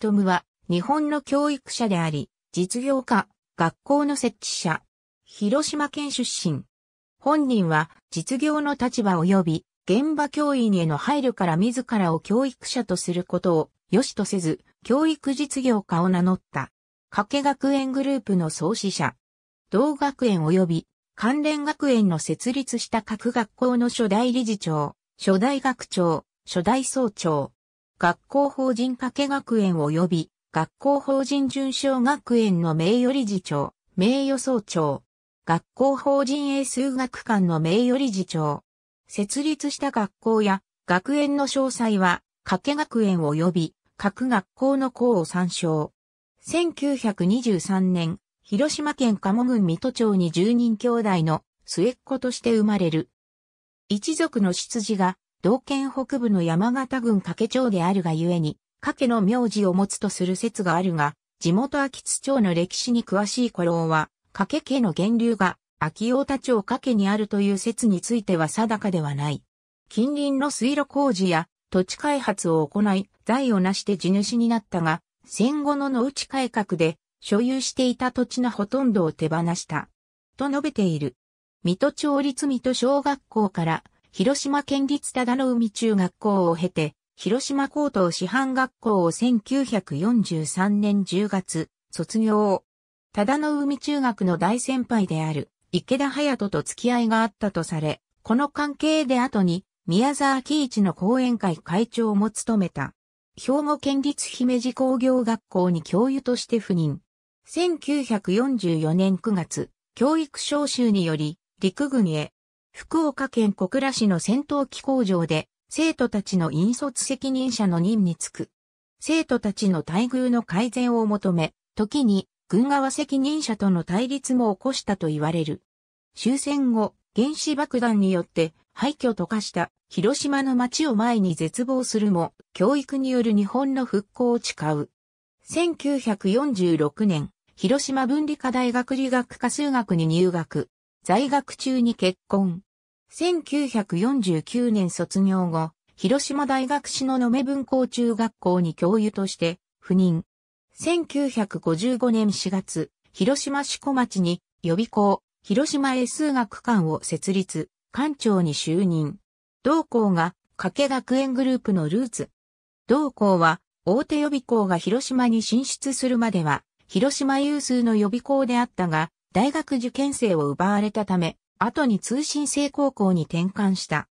とむは、日本の教育者であり、実業家、学校の設置者、広島県出身。本人は、実業の立場及び、現場教員への配慮から自らを教育者とすることを、良しとせず、教育実業家を名乗った。加計学園グループの創始者。同学園及び関連学園の設立した各学校の初代理事長、初代学長、初代総長、学校法人加計学園及び学校法人純賞学園の名誉理事長、名誉総長。学校法人英数学館の名誉理事長。設立した学校や学園の詳細は、加計学園及び各学校の校を参照。1923年、広島県鴨郡水戸町に10人兄弟の末っ子として生まれる。一族の出自が道県北部の山形郡掛町であるがゆえに、掛の名字を持つとする説があるが、地元秋津町の歴史に詳しい古老は、掛家の源流が秋大田町掛にあるという説については定かではない。近隣の水路工事や土地開発を行い、財を成して地主になったが、戦後の農地改革で所有していた土地のほとんどを手放した。と述べている。水戸町立水戸小学校から広島県立忠の海中学校を経て、広島高等師範学校を1943年10月、卒業。忠の海中学の大先輩である、池田隼人と付き合いがあったとされ、この関係で後に、宮沢喜一の講演会会長も務めた。兵庫県立姫路工業学校に教諭として赴任。1944年9月、教育召集により、陸軍へ福岡県小倉市の戦闘機工場で、生徒たちの引率責任者の任につく。生徒たちの待遇の改善を求め、時に、軍側責任者との対立も起こしたと言われる。終戦後、原子爆弾によって廃墟と化した広島の街を前に絶望するも、教育による日本の復興を誓う。1946年、広島文理科大学理学科数学に入学。在学中に結婚。1949年卒業後、広島大学市の延文校中学校に教諭として赴任。1955年4月、広島市小町に予備校、広島英数学館を設立、館長に就任。同校が加計学園グループのルーツ。同校は大手予備校が広島に進出するまでは、広島有数の予備校であったが、大学受験生を奪われたため、後に通信制高校に転換した。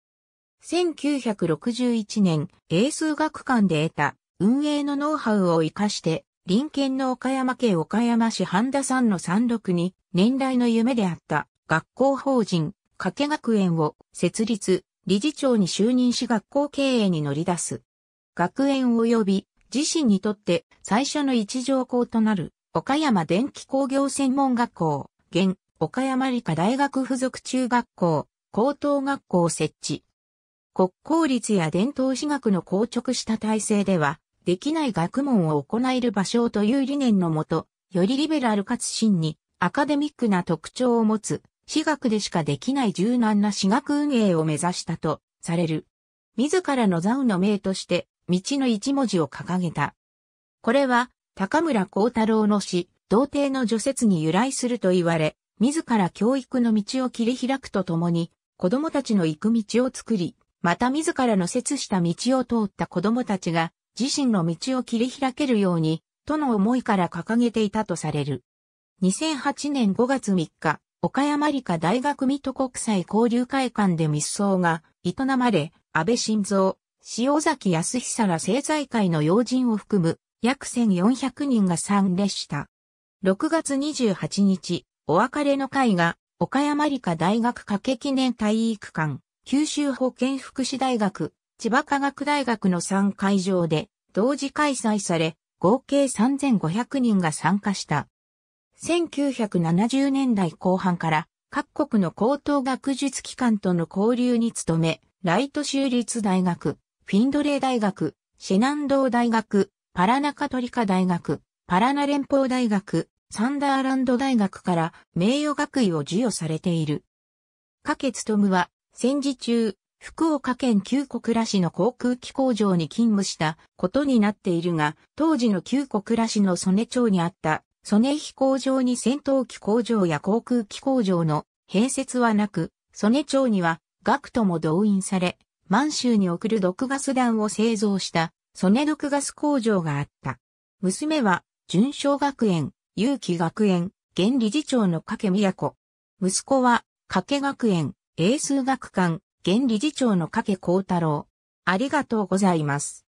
1961年、英数学館で得た運営のノウハウを活かして、臨県の岡山県岡山市半田山の山麓に、年代の夢であった学校法人、加計学園を設立、理事長に就任し学校経営に乗り出す。学園及び自身にとって最初の一条校となる岡山電気工業専門学校現、岡山理科大学附属中学校、高等学校設置。国公立や伝統私学の硬直した体制では、できない学問を行える場所という理念のもと、よりリベラルかつ真にアカデミックな特徴を持つ、私学でしかできない柔軟な私学運営を目指したとされる。自らの座右の名として、道の一文字を掲げた。これは、高村光太郎の詩、童貞の除雪に由来すると言われ、自ら教育の道を切り開くとともに、子供たちの行く道を作り、また自らの説した道を通った子供たちが、自身の道を切り開けるように、との思いから掲げていたとされる。2008年5月3日、岡山理科大学水戸国際交流会館で密葬が営まれ、安倍晋三、塩崎康久ら政財界の要人を含む約1400人が参列した。6月28日、お別れの会が、岡山理科大学加計記念体育館、九州保健福祉大学、千葉科学大学の3会場で、同時開催され、合計3500人が参加した。1970年代後半から、各国の高等学術機関との交流に努め、ライト州立大学、フィンドレー大学、シェナンドー大学、パラナカトリカ大学、パラナ連邦大学、サンダーランド大学から名誉学位を授与されている。加家務は戦時中、福岡県旧国倉市の航空機工場に勤務したことになっているが、当時の旧国倉市の曽根町にあった曽根飛行場に戦闘機工場や航空機工場の併設はなく、曽根町には学徒も動員され、満州に送る毒ガス弾を製造した曽根毒ガス工場があった。娘は純正学園有機学園、現理事長の掛宮子。息子は、掛学園、英数学館、現理事長の掛幸太郎。ありがとうございます。